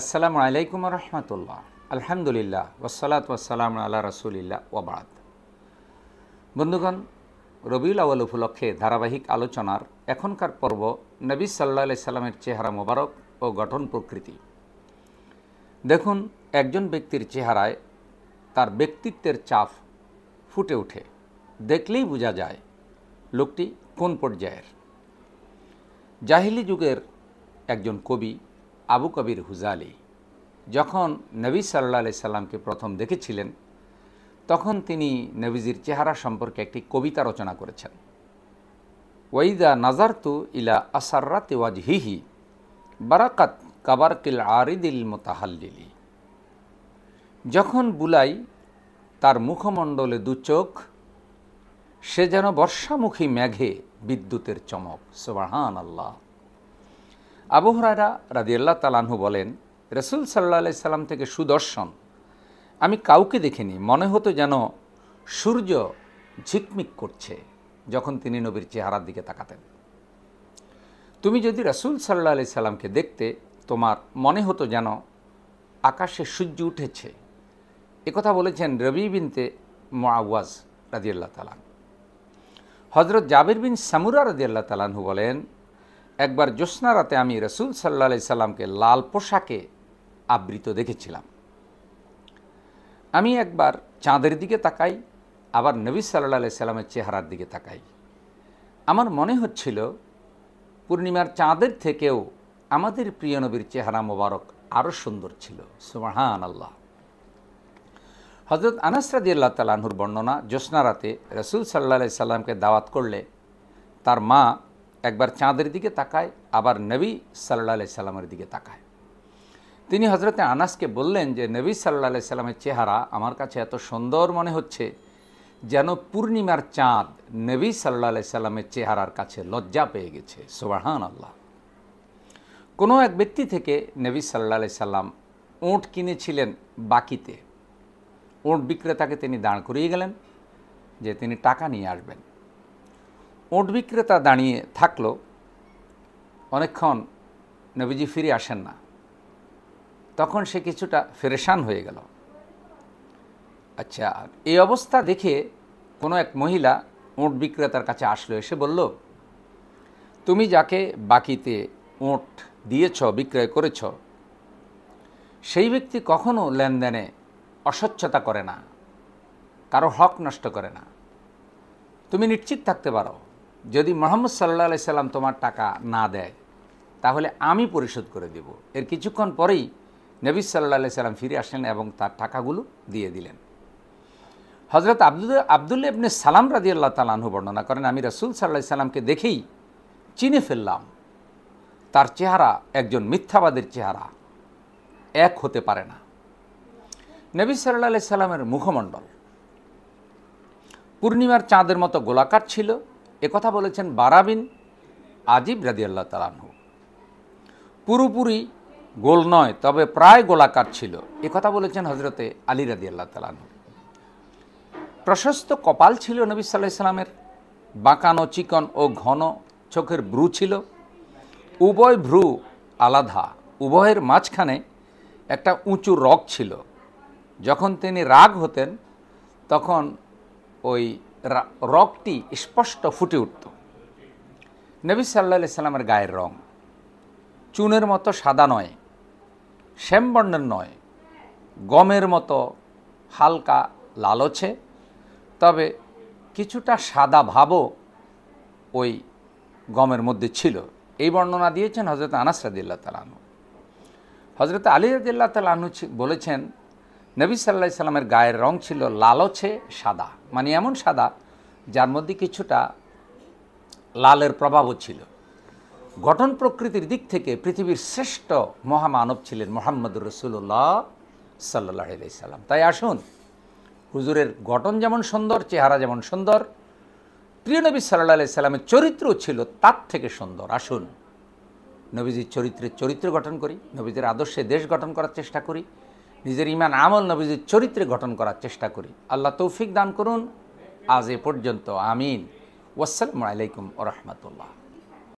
আসসালামু আলাইকুম রহমতুল্লাহ আলহামদুলিল্লাহ ওসালাত ওসালাম আল্লাহ রসুলিল্লা ওবাদ বন্ধুগণ রবিউল আউল উপলক্ষে ধারাবাহিক আলোচনার এখনকার পর্ব নবী সাল্লা সাল্লামের চেহারা মোবারক ও গঠন প্রকৃতি দেখুন একজন ব্যক্তির চেহারায় তার ব্যক্তিত্বের চাপ ফুটে ওঠে দেখলেই বোঝা যায় লোকটি কোন পর্যায়ের জাহিলি যুগের একজন কবি আবু কবির হুজালি যখন নবী সাল্লা আলি সাল্লামকে প্রথম দেখেছিলেন তখন তিনি নবীজির চেহারা সম্পর্কে একটি কবিতা রচনা করেছেন ওয়াইদা নাজারতু ইলা তেওয়াজ হিহি বারাকাত কাবারকিল আরিদিল মোতাহাল্লিলি যখন বুলাই তার মুখমণ্ডলে দু চোখ সে যেন বর্ষামুখী মেঘে বিদ্যুতের চমক সোবাহান আল্লাহ আবু হরারা রাজিয়াল্লাহ তালানহু বলেন রসুল সাল্লা সাল্লাম থেকে সুদর্শন আমি কাউকে দেখিনি মনে হতো যেন সূর্য ঝিকমিক করছে যখন তিনি নবীর চেহারার দিকে তাকাতেন তুমি যদি রসুল সাল্লা আলি সাল্লামকে দেখতে তোমার মনে হতো যেন আকাশে সূর্য উঠেছে একথা বলেছেন রবি বিনতে মোয়াওয়াজ রাজিয়াল্লাহ তালান হজরত জাবির বিন সামুরা রাজিয়াল্লাহ তালানহু বলেন একবার জ্যোৎস্না রাতে আমি রসুল সাল্লা সাল্লামকে লাল পোশাকে আবৃত দেখেছিলাম আমি একবার চাঁদের দিকে তাকাই আবার নবী সাল্লা সাল্লামের চেহারার দিকে তাকাই আমার মনে হচ্ছিল পূর্ণিমার চাঁদের থেকেও আমাদের প্রিয় নবীর চেহারা মোবারক আরও সুন্দর ছিল সুমাহান আল্লাহ হজরত আনাসরাদি আল্লাহ তালাহুর বর্ণনা জ্যোৎস্না রাতে রসুল সাল্লা সাল্লামকে দাওয়াত করলে তার মা একবার চাঁদের দিকে তাকায় আবার নবী সাল্লা সাল্লামের দিকে তাকায় তিনি হজরতে আনাসকে বললেন যে নবী সাল্লা সাল্লামের চেহারা আমার কাছে এত সুন্দর মনে হচ্ছে যেন পূর্ণিমার চাঁদ নবী সাল্লা সাল্লামের চেহারার কাছে লজ্জা পেয়ে গেছে সোবাহান আল্লাহ কোনো এক ব্যক্তি থেকে নবী সাল্লা সাল্লাম ওঁট কিনেছিলেন বাকিতে ওঁট বিক্রেতাকে তিনি দাঁড় করিয়ে গেলেন যে তিনি টাকা নিয়ে আসবেন ওট বিক্রেতা দাঁড়িয়ে থাকলো অনেকক্ষণ নবীজি ফিরে আসেন না তখন সে কিছুটা ফেরেশান হয়ে গেল আচ্ছা এই অবস্থা দেখে কোনো এক মহিলা ওট বিক্রেতার কাছে আসলো এসে বলল তুমি যাকে বাকিতে ওট দিয়েছ বিক্রয় করেছ সেই ব্যক্তি কখনো লেনদেনে অস্বচ্ছতা করে না কারো হক নষ্ট করে না তুমি নিশ্চিত থাকতে পারো যদি মোহাম্মদ সাল্লা আলি সাল্লাম তোমার টাকা না দেয় তাহলে আমি পরিশোধ করে দেব এর কিছুক্ষণ পরেই নবী সাল্লাহ আলি সাল্লাম ফিরে আসলেন এবং তার টাকাগুলো দিয়ে দিলেন হজরত আব্দুল আবদুল্লা ইবনে সালাম রাজি আল্লাহ তালাহু বর্ণনা করেন আমি রাসুল সাল্লাহ সাল্লামকে দেখেই চিনে ফেললাম তার চেহারা একজন মিথ্যাবাদের চেহারা এক হতে পারে না নবী সাল্লাহ সাল্লামের মুখমণ্ডল পূর্ণিমার চাঁদের মতো গোলাকার ছিল কথা বলেছেন বারাবিন আজিব রাজিয়াল্লাহ তালানহু পুরোপুরি গোল নয় তবে প্রায় গোলাকার ছিল এ কথা বলেছেন হজরতে আলী রাজিয়াল্লাহ তালানহু প্রশস্ত কপাল ছিল নবী সাল্লাহ ইসলামের বাঁকানো চিকন ও ঘন চোখের ভ্রু ছিল উভয় ভ্রু আলাদা উভয়ের মাঝখানে একটা উঁচু রক ছিল যখন তিনি রাগ হতেন তখন ওই রগটি স্পষ্ট ফুটে উঠত নবী সাল্লা সাল্লামের গায়ের রং চুনের মতো সাদা নয় শ্যামবর্ণের নয় গমের মতো হালকা লালছে তবে কিছুটা সাদা ভাবও ওই গমের মধ্যে ছিল এই বর্ণনা দিয়েছেন হজরত আনাস রাদিল্লা তালানু হজরত আলী রাদিল্লা তালানু বলেছেন নবী সাল্লা সাল্লামের গায়ের রং ছিল লালছে সাদা মানে এমন সাদা যার মধ্যে কিছুটা লালের প্রভাবও ছিল গঠন প্রকৃতির দিক থেকে পৃথিবীর শ্রেষ্ঠ মহামানব ছিলেন মোহাম্মদুর রসুল্লাহ সাল্লাহ সাল্লাম তাই আসুন হুজুরের গঠন যেমন সুন্দর চেহারা যেমন সুন্দর প্রিয় নবী সাল্লাহ সাল্লামের চরিত্র ছিল তার থেকে সুন্দর আসুন নবীজির চরিত্রের চরিত্র গঠন করি নবীজির আদর্শে দেশ গঠন করার চেষ্টা করি নিজের ইমান আমল নবীজির চরিত্রে গঠন করার চেষ্টা করি আল্লাহ তৌফিক দান করুন আজ এ পর্যন্ত আমিন ওয়াসালামু আলাইকুম ও রহমতুল্লাহ